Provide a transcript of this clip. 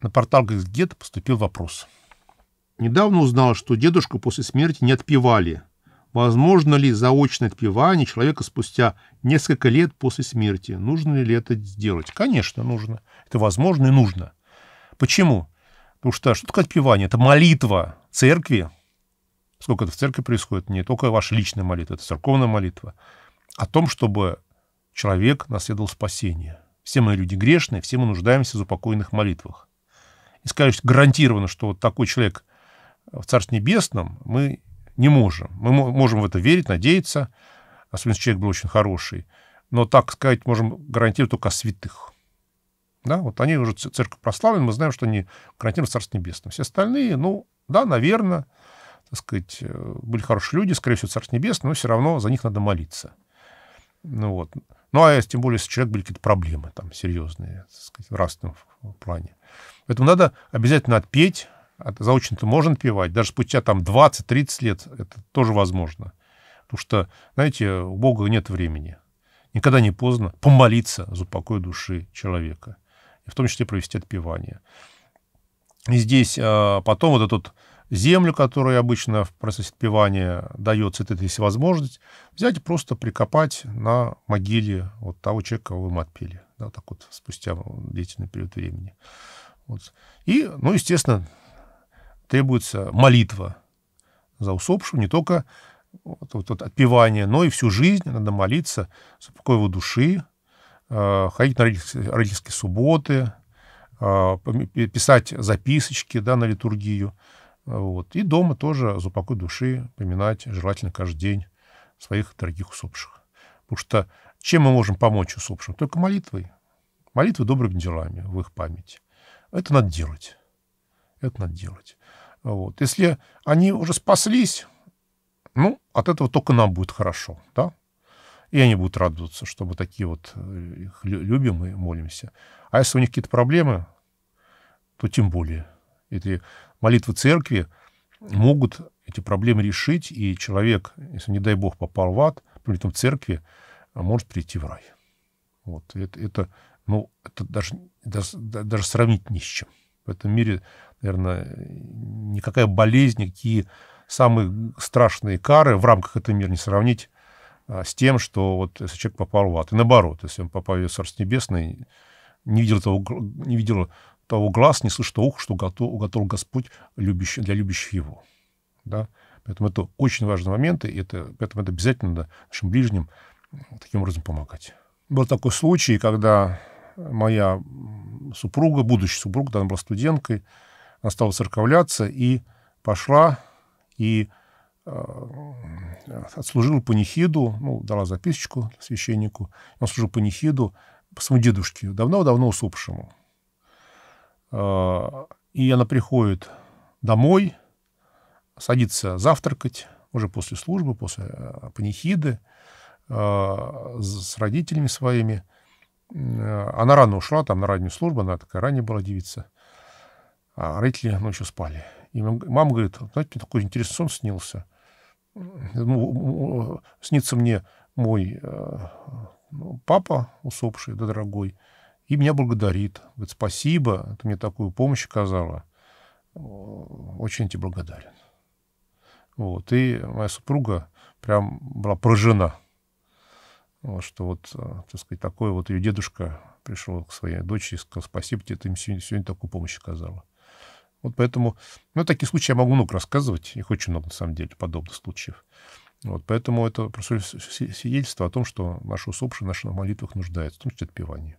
На портал Гексгет поступил вопрос. Недавно узнал, что дедушку после смерти не отпевали. Возможно ли заочное отпевание человека спустя несколько лет после смерти? Нужно ли это сделать? Конечно, нужно. Это возможно и нужно. Почему? Потому что что такое отпевание? Это молитва церкви. Сколько это в церкви происходит? Не только ваша личная молитва, это церковная молитва. О том, чтобы человек наследовал спасение. Все мы люди грешные, все мы нуждаемся в упокойных молитвах и сказать гарантированно, что вот такой человек в Царстве Небесном, мы не можем. Мы можем в это верить, надеяться, особенно если человек был очень хороший. Но, так сказать, можем гарантировать только святых. Да, вот они уже церковь прославлены, мы знаем, что они гарантированы Царство Небесное. Все остальные, ну, да, наверное, так сказать, э, были хорошие люди, скорее всего, Царство Небесное, но все равно за них надо молиться. Ну вот. Ну, а тем более, если у человека были какие-то проблемы там серьезные, так сказать, в разном плане. Поэтому надо обязательно отпеть. От, а заочно-то можно отпевать. Даже спустя там 20-30 лет это тоже возможно. Потому что, знаете, у Бога нет времени. Никогда не поздно помолиться за покой души человека. И в том числе провести отпевание. И здесь а, потом вот этот землю, которая обычно в процессе отпевания дается, это есть возможность, взять и просто прикопать на могиле вот того человека, кого мы отпели, да, так вот спустя длительный период времени. Вот. И, ну, естественно, требуется молитва за усопшего, не только вот, вот, вот отпевание, но и всю жизнь надо молиться за покой его души, э, ходить на родительские, родительские субботы, э, писать записочки да, на литургию, вот. И дома тоже за упокой души поминать желательно каждый день своих дорогих усопших. Потому что чем мы можем помочь усопшим? Только молитвой. Молитвы добрыми делами в их памяти. Это надо делать. Это надо делать. Вот. Если они уже спаслись, ну, от этого только нам будет хорошо, да? И они будут радоваться, что мы такие вот э, их любим и молимся. А если у них какие-то проблемы, то тем более – эти молитвы церкви могут эти проблемы решить, и человек, если, не дай бог, попал в ад, при этом церкви, а, может прийти в рай. Вот. Это, это, ну, это даже, даже, даже сравнить ни с чем. В этом мире, наверное, никакая болезнь, никакие самые страшные кары в рамках этого мира не сравнить а, с тем, что вот если человек попал в ад. И наоборот, если он попал в Царство Небесное, не видел, того, не видел того глаз не слышит ух, что готов, уготовил Господь любящий, для любящих его. Да? Поэтому это очень важный момент, и это, поэтому это обязательно надо нашим ближним таким образом помогать. Был такой случай, когда моя супруга, будущая супруга, она была студенткой, она стала церковляться и пошла и э, отслужил панихиду, ну, дала записочку священнику, он служил панихиду по своему дедушке, давно-давно усопшему. Э, и она приходит домой, садится завтракать уже после службы, после э, панихиды, э, с родителями своими. Она рано ушла, там на раннюю службу, она такая ранняя была девица. А родители ночью спали. И мама говорит, знаете, мне такой интересный сон снился. Снится мне мой ну, папа усопший, да, дорогой, и меня благодарит. Говорит, спасибо, ты мне такую помощь оказала. Очень тебе благодарен. Вот. И моя супруга прям была поражена, вот, что вот, э, так сказать, такой вот ее дедушка пришел к своей дочери и сказал, спасибо тебе, ты мне сегодня, сегодня такую помощь оказала. Вот поэтому, ну, такие случаи я могу много рассказывать, их очень много, на самом деле, подобных случаев. Вот, поэтому это просто свидетельство о том, что наши усопшие в наших молитвах нуждаются, в том числе отпевание.